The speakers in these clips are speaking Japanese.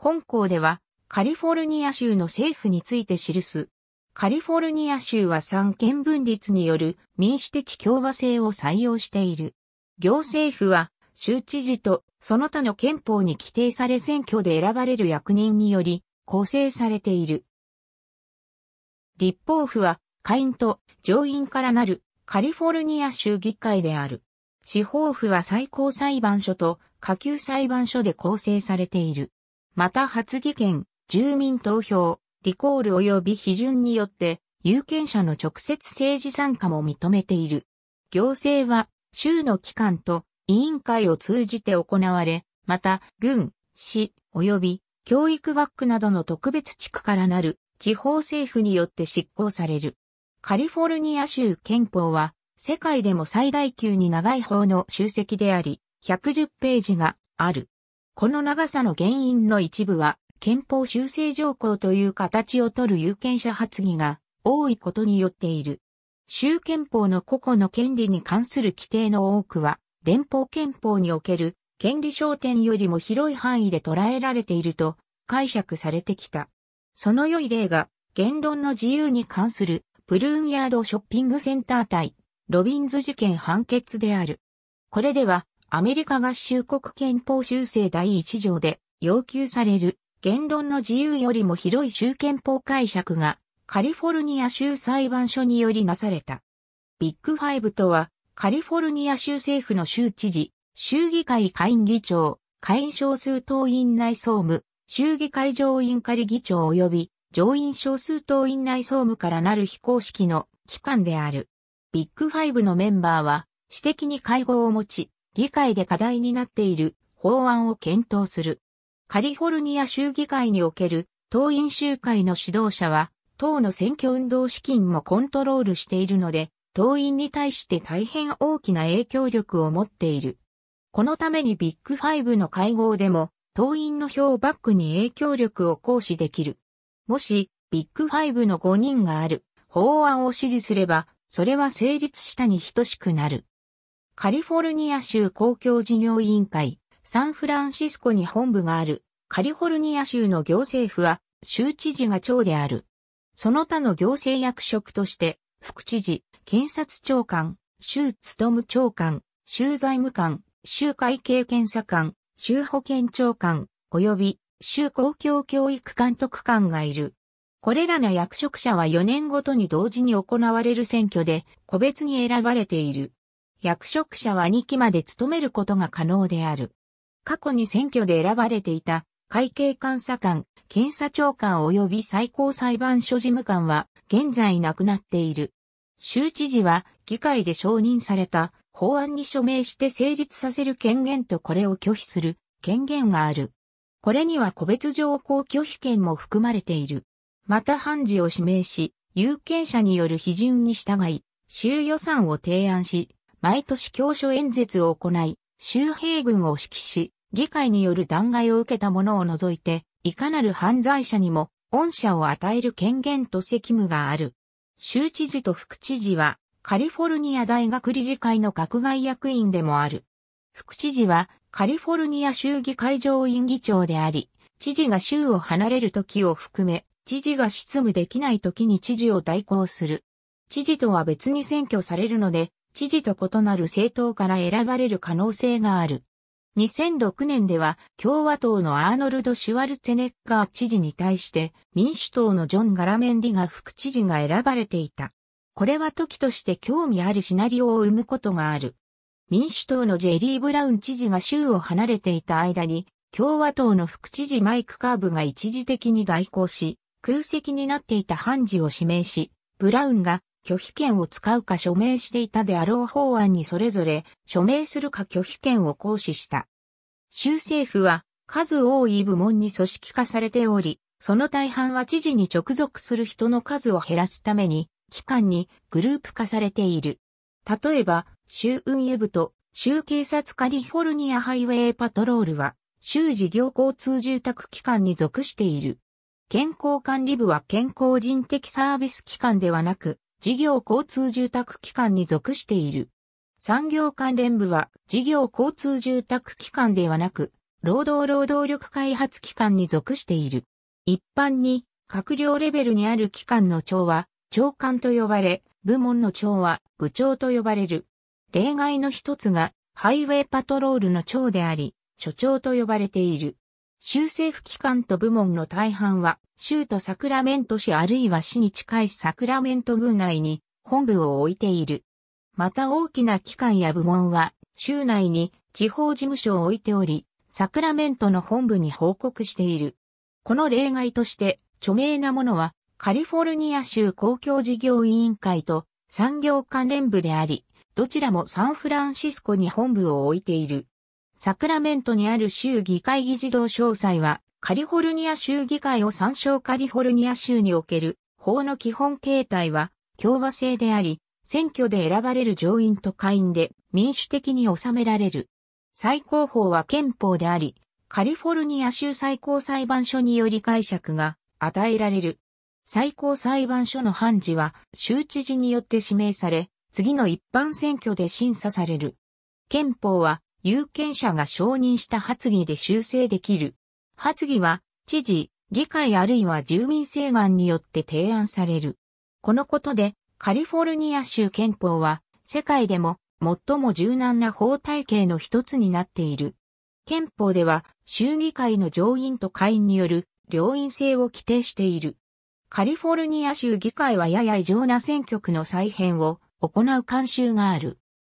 本校では、カリフォルニア州の政府について記す。カリフォルニア州は三権分立による民主的共和制を採用している。行政府は州知事とその他の憲法に規定され選挙で選ばれる役人により構成されている。立法府は下院と上院からなるカリフォルニア州議会である。司法府は最高裁判所と下級裁判所で構成されている。また発議権、住民投票、リコール及び批准によって、有権者の直接政治参加も認めている。行政は、州の機関と委員会を通じて行われ、また、軍、市、及び教育学区などの特別地区からなる地方政府によって執行される。カリフォルニア州憲法は、世界でも最大級に長い法の集積であり、110ページがある。この長さの原因の一部は、憲法修正条項という形をとる有権者発議が多いことによっている。州憲法の個々の権利に関する規定の多くは、連邦憲法における権利焦点よりも広い範囲で捉えられていると解釈されてきた。その良い例が、言論の自由に関するプルーンヤードショッピングセンター対ロビンズ事件判決である。これでは、アメリカ合衆国憲法修正第1条で要求される言論の自由よりも広い州憲法解釈がカリフォルニア州裁判所によりなされた。ビッグファイブとはカリフォルニア州政府の州知事、州議会下院議長、会員少数党員内総務、州議会上院仮議長及び上院少数党員内総務からなる非公式の機関である。ビッグファイブのメンバーは、私的に会合を持ち、議会で課題になっている法案を検討する。カリフォルニア州議会における党員集会の指導者は、党の選挙運動資金もコントロールしているので、党員に対して大変大きな影響力を持っている。このためにビッグファイブの会合でも、党員の票をバックに影響力を行使できる。もし、ビッグファイブの5人がある法案を支持すれば、それは成立したに等しくなる。カリフォルニア州公共事業委員会、サンフランシスコに本部がある、カリフォルニア州の行政府は、州知事が長である。その他の行政役職として、副知事、検察長官、州務長官、州財務官、州会計検査官、州保健長官、及び州公共教育監督官がいる。これらの役職者は4年ごとに同時に行われる選挙で個別に選ばれている。役職者は2期まで務めることが可能である。過去に選挙で選ばれていた会計監査官、検査長官及び最高裁判所事務官は現在亡くなっている。州知事は議会で承認された法案に署名して成立させる権限とこれを拒否する権限がある。これには個別条項拒否権も含まれている。また判事を指名し、有権者による批准に従い、州予算を提案し、毎年教書演説を行い、州兵軍を指揮し、議会による弾劾を受けた者を除いて、いかなる犯罪者にも、恩赦を与える権限と責務がある。州知事と副知事は、カリフォルニア大学理事会の学外役員でもある。副知事は、カリフォルニア州議会上院議長であり、知事が州を離れる時を含め、知事が執務できない時に知事を代行する。知事とは別に選挙されるので、知事と異なる政党から選ばれる可能性がある。2006年では共和党のアーノルド・シュワルツェネッガー知事に対して民主党のジョン・ガラメンディが副知事が選ばれていた。これは時として興味あるシナリオを生むことがある。民主党のジェリー・ブラウン知事が州を離れていた間に、共和党の副知事マイク・カーブが一時的に代行し、空席になっていた判事を指名し、ブラウンが拒否権を使うか署名していたであろう法案にそれぞれ署名するか拒否権を行使した。州政府は数多い部門に組織化されており、その大半は知事に直属する人の数を減らすために、機関にグループ化されている。例えば、州運輸部と州警察カリフォルニアハイウェイパトロールは、州事業交通住宅機関に属している。健康管理部は健康人的サービス機関ではなく、事業交通住宅機関に属している。産業関連部は事業交通住宅機関ではなく、労働労働力開発機関に属している。一般に、閣僚レベルにある機関の長は、長官と呼ばれ、部門の長は部長と呼ばれる。例外の一つが、ハイウェイパトロールの長であり、所長と呼ばれている。州政府機関と部門の大半は、州都サクラメント市あるいは市に近いサクラメント郡内に本部を置いている。また大きな機関や部門は、州内に地方事務所を置いており、サクラメントの本部に報告している。この例外として、著名なものは、カリフォルニア州公共事業委員会と産業関連部であり、どちらもサンフランシスコに本部を置いている。サクラメントにある州議会議事堂詳細は、カリフォルニア州議会を参照カリフォルニア州における法の基本形態は共和制であり、選挙で選ばれる上院と下院で民主的に収められる。最高法は憲法であり、カリフォルニア州最高裁判所により解釈が与えられる。最高裁判所の判事は州知事によって指名され、次の一般選挙で審査される。憲法は有権者が承認した発議で修正できる。発議は、知事、議会あるいは住民請願によって提案される。このことで、カリフォルニア州憲法は、世界でも最も柔軟な法体系の一つになっている。憲法では、州議会の上院と下院による両院制を規定している。カリフォルニア州議会はやや異常な選挙区の再編を行う慣習がある。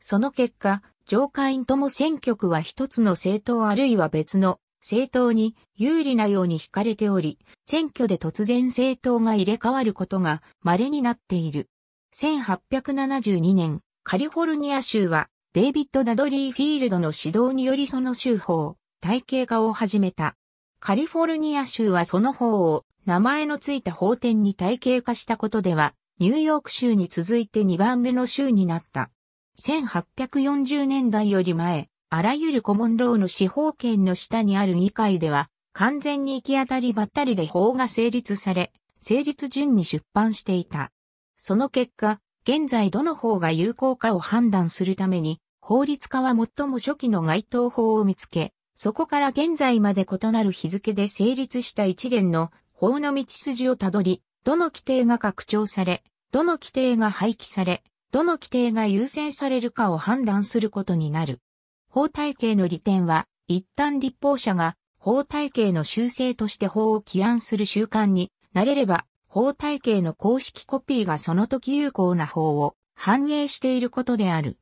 その結果、上下院とも選挙区は一つの政党あるいは別の政党に有利なように惹かれており、選挙で突然政党が入れ替わることが稀になっている。1872年、カリフォルニア州はデイビッド・ダドリー・フィールドの指導によりその州法、体系化を始めた。カリフォルニア州はその法を名前のついた法典に体系化したことでは、ニューヨーク州に続いて2番目の州になった。1840年代より前、あらゆるコモンローの司法権の下にある議会では、完全に行き当たりばったりで法が成立され、成立順に出版していた。その結果、現在どの法が有効かを判断するために、法律家は最も初期の該当法を見つけ、そこから現在まで異なる日付で成立した一連の法の道筋をたどり、どの規定が拡張され、どの規定が廃棄され、どの規定が優先されるかを判断することになる。法体系の利点は、一旦立法者が法体系の修正として法を起案する習慣になれれば、法体系の公式コピーがその時有効な法を反映していることである。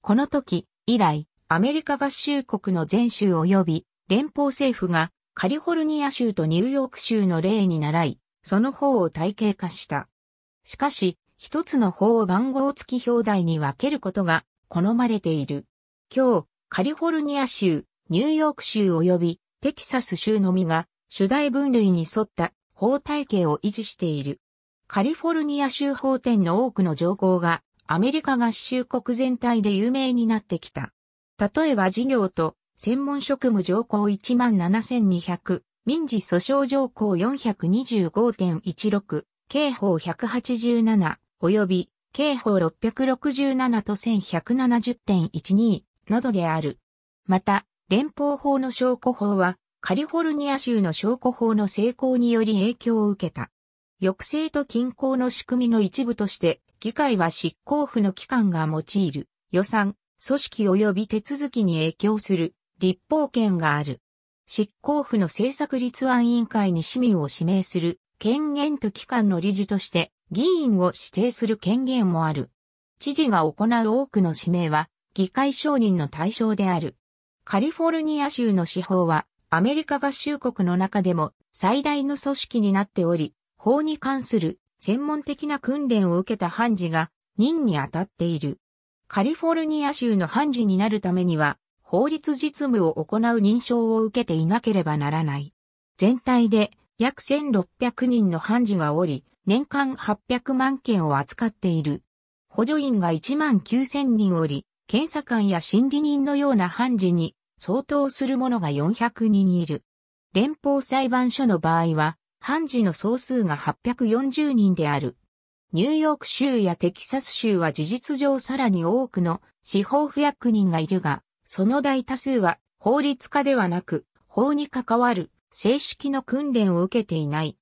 この時、以来、アメリカ合衆国の全州及び連邦政府がカリフォルニア州とニューヨーク州の例に倣い、その法を体系化した。しかし、一つの法を番号付き表題に分けることが好まれている。今日、カリフォルニア州、ニューヨーク州及びテキサス州のみが主題分類に沿った法体系を維持している。カリフォルニア州法典の多くの条項がアメリカ合衆国全体で有名になってきた。例えば事業と専門職務条項17200、民事訴訟条項425.16、刑法187、及び、刑法667と1170.12などである。また、連邦法の証拠法は、カリフォルニア州の証拠法の成功により影響を受けた。抑制と均衡の仕組みの一部として、議会は執行府の機関が用いる、予算、組織及び手続きに影響する、立法権がある。執行府の政策立案委員会に市民を指名する、権限と機関の理事として、議員を指定する権限もある。知事が行う多くの指名は、議会承認の対象である。カリフォルニア州の司法は、アメリカ合衆国の中でも最大の組織になっており、法に関する専門的な訓練を受けた判事が任に当たっている。カリフォルニア州の判事になるためには、法律実務を行う認証を受けていなければならない。全体で約1600人の判事がおり、年間800万件を扱っている。補助員が1万9000人おり、検査官や心理人のような判事に相当する者が400人いる。連邦裁判所の場合は、判事の総数が840人である。ニューヨーク州やテキサス州は事実上さらに多くの司法不役人がいるが、その大多数は法律家ではなく、法に関わる正式の訓練を受けていない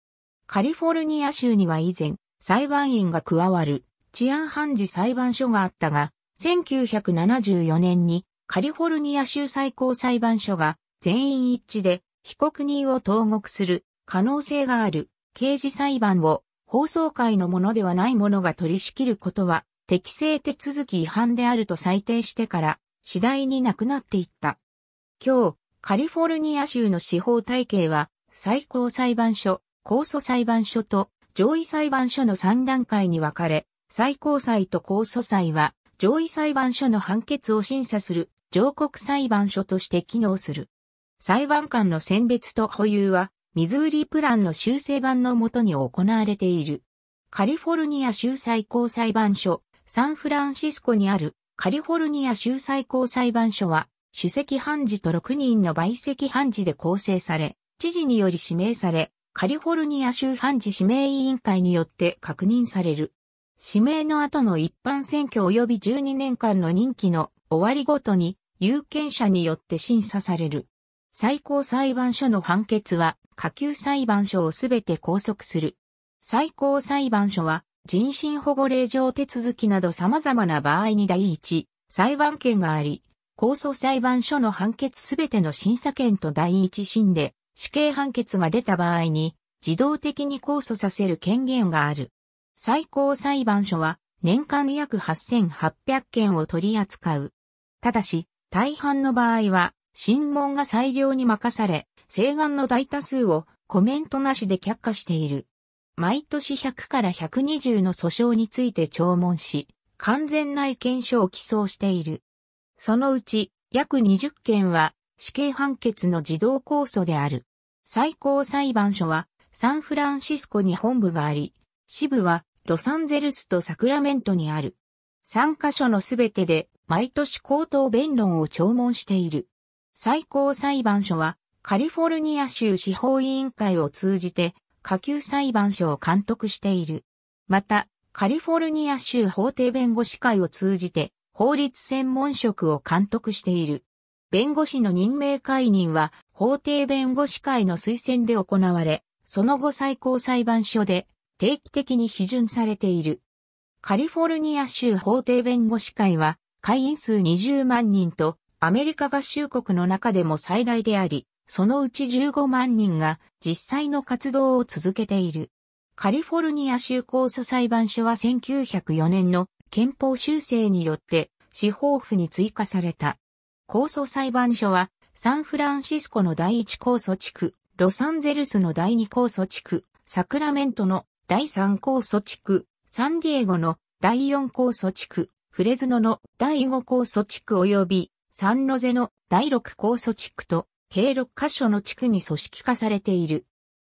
カリフォルニア州には以前、裁判員が加わる治安判事裁判所があったが、1974年にカリフォルニア州最高裁判所が全員一致で被告人を投獄する可能性がある刑事裁判を法曹界のものではないものが取り仕切ることは適正手続き違反であると裁定してから次第になくなっていった。今日、カリフォルニア州の司法体系は最高裁判所、控訴裁判所と上位裁判所の3段階に分かれ、最高裁と控訴裁は上位裁判所の判決を審査する上告裁判所として機能する。裁判官の選別と保有は、ミズーリプランの修正版のもとに行われている。カリフォルニア州最高裁判所、サンフランシスコにあるカリフォルニア州最高裁判所は、主席判事と6人の陪席判事で構成され、知事により指名され、カリフォルニア州判事指名委員会によって確認される。指名の後の一般選挙及び12年間の任期の終わりごとに有権者によって審査される。最高裁判所の判決は下級裁判所をすべて拘束する。最高裁判所は人身保護令状手続きなど様々な場合に第一裁判権があり、控訴裁判所の判決すべての審査権と第一審で死刑判決が出た場合に自動的に控訴させる権限がある。最高裁判所は年間約8800件を取り扱う。ただし、大半の場合は、審問が裁量に任され、請願の大多数をコメントなしで却下している。毎年100から120の訴訟について聴聞し、完全な意見書を寄贈している。そのうち、約20件は死刑判決の自動控訴である。最高裁判所はサンフランシスコに本部があり、支部はロサンゼルスとサクラメントにある。3カ所のすべてで毎年口頭弁論を聴聞している。最高裁判所はカリフォルニア州司法委員会を通じて下級裁判所を監督している。また、カリフォルニア州法廷弁護士会を通じて法律専門職を監督している。弁護士の任命解任は法廷弁護士会の推薦で行われ、その後最高裁判所で定期的に批准されている。カリフォルニア州法廷弁護士会は会員数20万人とアメリカ合衆国の中でも最大であり、そのうち15万人が実際の活動を続けている。カリフォルニア州控訴裁判所は1904年の憲法修正によって司法府に追加された。高訴裁判所は、サンフランシスコの第1高訴地区、ロサンゼルスの第2高訴地区、サクラメントの第3高訴地区、サンディエゴの第4高訴地区、フレズノの第5高訴地区及びサンノゼの第6高訴地区と計6カ所の地区に組織化されている。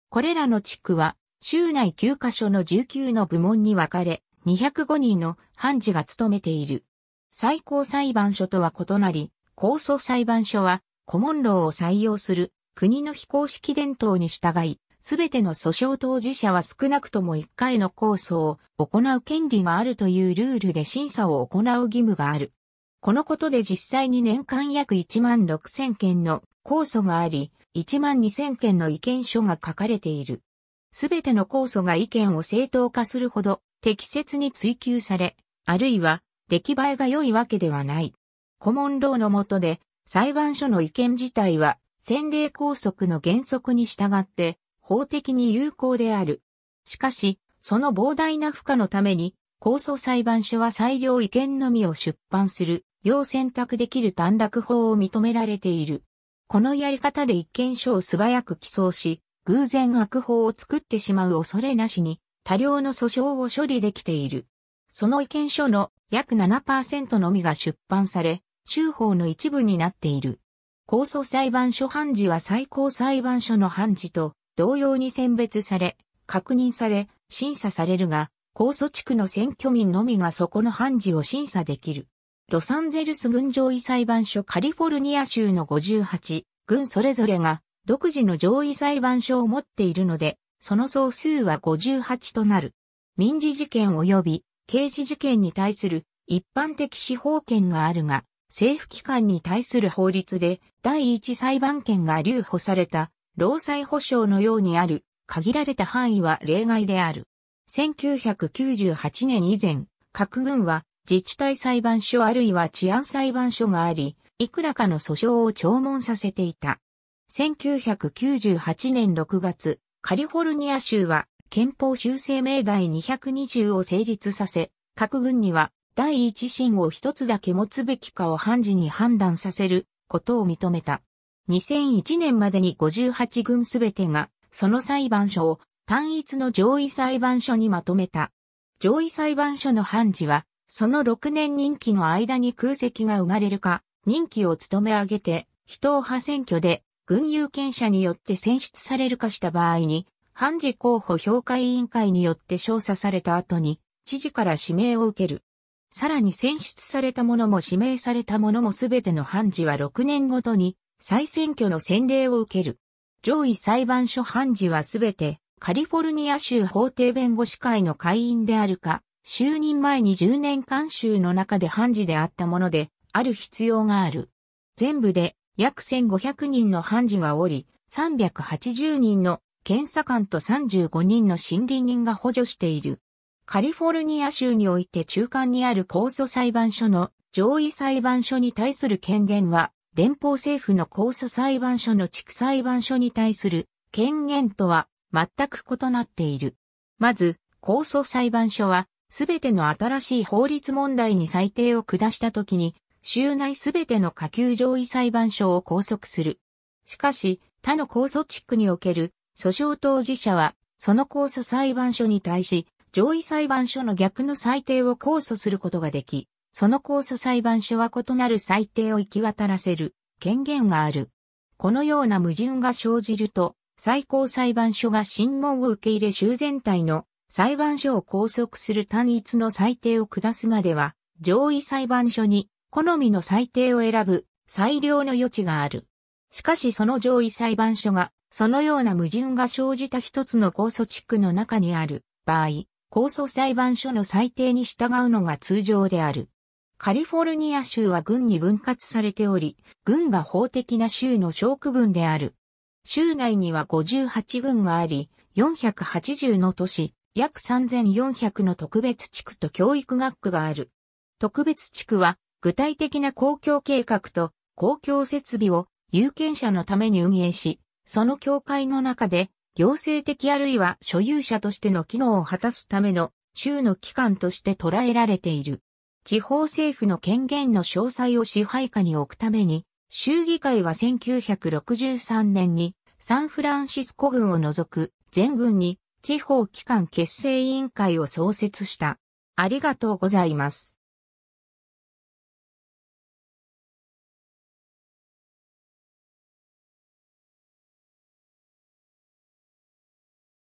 これらの地区は州内9カ所の19の部門に分かれ205人の判事が務めている。最高裁判所とは異なり、控訴裁判所は、顧問ンを採用する国の非公式伝統に従い、すべての訴訟当事者は少なくとも1回の控訴を行う権利があるというルールで審査を行う義務がある。このことで実際に年間約1万6000件の控訴があり、1万2000件の意見書が書かれている。すべての控訴が意見を正当化するほど適切に追求され、あるいは出来栄えが良いわけではない。コモンローの下で、裁判所の意見自体は、先例拘束の原則に従って、法的に有効である。しかし、その膨大な負荷のために、控訴裁判所は裁量意見のみを出版する、要選択できる短絡法を認められている。このやり方で一見書を素早く起草し、偶然悪法を作ってしまう恐れなしに、多量の訴訟を処理できている。その意見書の約7%のみが出版され、州法の一部になっている。控訴裁判所判事は最高裁判所の判事と同様に選別され、確認され、審査されるが、控訴地区の選挙民のみがそこの判事を審査できる。ロサンゼルス郡上位裁判所カリフォルニア州の58、郡それぞれが独自の上位裁判所を持っているので、その総数は58となる。民事事件及び刑事事件に対する一般的司法権があるが、政府機関に対する法律で第一裁判権が留保された労災保障のようにある限られた範囲は例外である。1998年以前、各軍は自治体裁判所あるいは治安裁判所があり、いくらかの訴訟を聴聞させていた。1998年6月、カリフォルニア州は憲法修正命題220を成立させ、各軍には第一審を一つだけ持つべきかを判事に判断させることを認めた。2001年までに58軍すべてが、その裁判所を単一の上位裁判所にまとめた。上位裁判所の判事は、その6年任期の間に空席が生まれるか、任期を務め上げて、非党派選挙で、軍有権者によって選出されるかした場合に、判事候補評価委員会によって調査された後に、知事から指名を受ける。さらに選出された者も指名された者もすべての判事は6年ごとに再選挙の洗礼を受ける。上位裁判所判事はすべてカリフォルニア州法廷弁護士会の会員であるか、就任前に10年間州の中で判事であったものである必要がある。全部で約1500人の判事がおり、380人の検査官と35人の審理人が補助している。カリフォルニア州において中間にある控訴裁判所の上位裁判所に対する権限は、連邦政府の控訴裁判所の地区裁判所に対する権限とは全く異なっている。まず、控訴裁判所は、すべての新しい法律問題に裁定を下したときに、州内すべての下級上位裁判所を拘束する。しかし、他の控訴地区における訴訟当事者は、その控訴裁判所に対し、上位裁判所の逆の裁定を控訴することができ、その控訴裁判所は異なる裁定を行き渡らせる権限がある。このような矛盾が生じると、最高裁判所が審問を受け入れ修全体の裁判所を拘束する単一の裁定を下すまでは、上位裁判所に好みの裁定を選ぶ裁量の余地がある。しかしその上位裁判所が、そのような矛盾が生じた一つの控訴地区の中にある場合、控訴裁判所の裁定に従うのが通常である。カリフォルニア州は軍に分割されており、軍が法的な州の小区分である。州内には58軍があり、480の都市、約3400の特別地区と教育学区がある。特別地区は具体的な公共計画と公共設備を有権者のために運営し、その教会の中で行政的あるいは所有者としての機能を果たすための州の機関として捉えられている。地方政府の権限の詳細を支配下に置くために、州議会は1963年にサンフランシスコ軍を除く全軍に地方機関結成委員会を創設した。ありがとうございます。